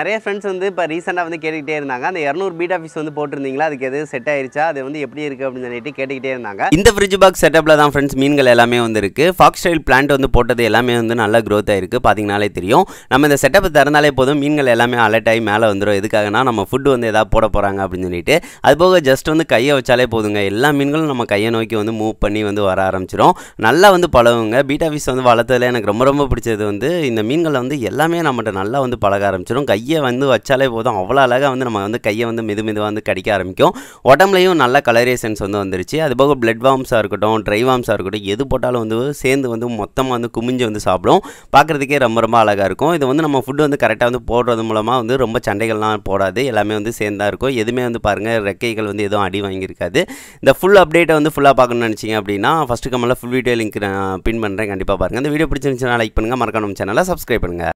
நிறைய ஃப்ரெண்ட்ஸ் வந்து இப்போ ரீசெண்டாக வந்து கேட்டுக்கிட்டே இருந்தாங்க அந்த இரநூறு பீட் ஆஃபீஸ் வந்து போட்டிருந்தீங்களா அதுக்கு எது செட் ஆயிருச்சா அது வந்து எப்படி இருக்குது அப்படின்னு சொல்லிட்டு கேட்டுக்கிட்டே இருந்தாங்க இந்த ஃப்ரிட்ஜ் பாக்ஸ் செட்டப்பில் தான் ஃப்ரெண்ட்ஸ் மீன்கள் எல்லாமே வந்து இருக்குது ஃபாக்ஸ் ஸ்டைல் பிளான்ட் வந்து போட்டது எல்லாமே வந்து நல்லா க்ரோத் ஆயிருக்கு பார்த்தீங்கனாலே தெரியும் நம்ம இந்த செட்டப்பை திறந்தாலே போதும் மீன்கள் எல்லாமே அலர்ட் ஆகி மேலே வந்துடும் எதுக்காகனா நம்ம ஃபுட் வந்து எதாவது போட போகிறாங்க அப்படின்னு சொல்லிட்டு அது போக ஜஸ்ட் வந்து கையை வச்சாலே போதுங்க எல்லா மீன்களும் நம்ம கையை நோக்கி வந்து மூவ் பண்ணி வந்து வர ஆரம்பிச்சிடும் நல்லா வந்து பழகுங்க பீட் ஆஃபீஸ் வந்து வளர்த்ததில் எனக்கு ரொம்ப ரொம்ப பிடிச்சது வந்து இந்த மீன்களை வந்து எல்லாமே நம்மகிட்ட நல்லா வந்து பழக ஆரம்பிச்சிடும் கையை கையை வந்து வச்சாலே போதும் அவ்வளோ அழகாக வந்து நம்ம வந்து கையை வந்து மெது மெதுவாக வந்து கடிக்க ஆரம்பிக்கும் உடம்புலையும் நல்ல கலரேஷன்ஸ் வந்து வந்துருச்சு அது போக பிளட் வார்ம்ஸாக இருக்கட்டும் ட்ரை வார்ம்ஸாக இருக்கட்டும் எது போட்டாலும் வந்து சேர்ந்து வந்து மொத்தமாக வந்து குமிஞ்சு வந்து சாப்பிடும் பார்க்குறதுக்கே ரொம்ப ரொம்ப அழகாக இருக்கும் இது வந்து நம்ம ஃபுட்டு வந்து கரெக்டாக வந்து போடுறது மூலமாக வந்து ரொம்ப சண்டைகள்லாம் போடாது எல்லாமே வந்து சேர்ந்தா இருக்கும் எதுவுமே வந்து பாருங்கள் ரெக்கைகள் வந்து எதுவும் அடி வாங்கியிருக்காது இந்த ஃபுல் அப்டேட்டை வந்து ஃபுல்லாக பார்க்கணும்னு நினச்சிங்க அப்படின்னா ஃபஸ்ட்டு கம்மலாம் ஃபுல் வீடியோ லிங்க் நான் பின் பண்ணுறேன் கண்டிப்பாக பாருங்கள் இந்த வீடியோ பிடிச்சிருந்துச்சுன்னா லைக் பண்ணுங்கள் மறக்காம சேனலை சப்ஸ்கிரைப் பண்ணுங்கள்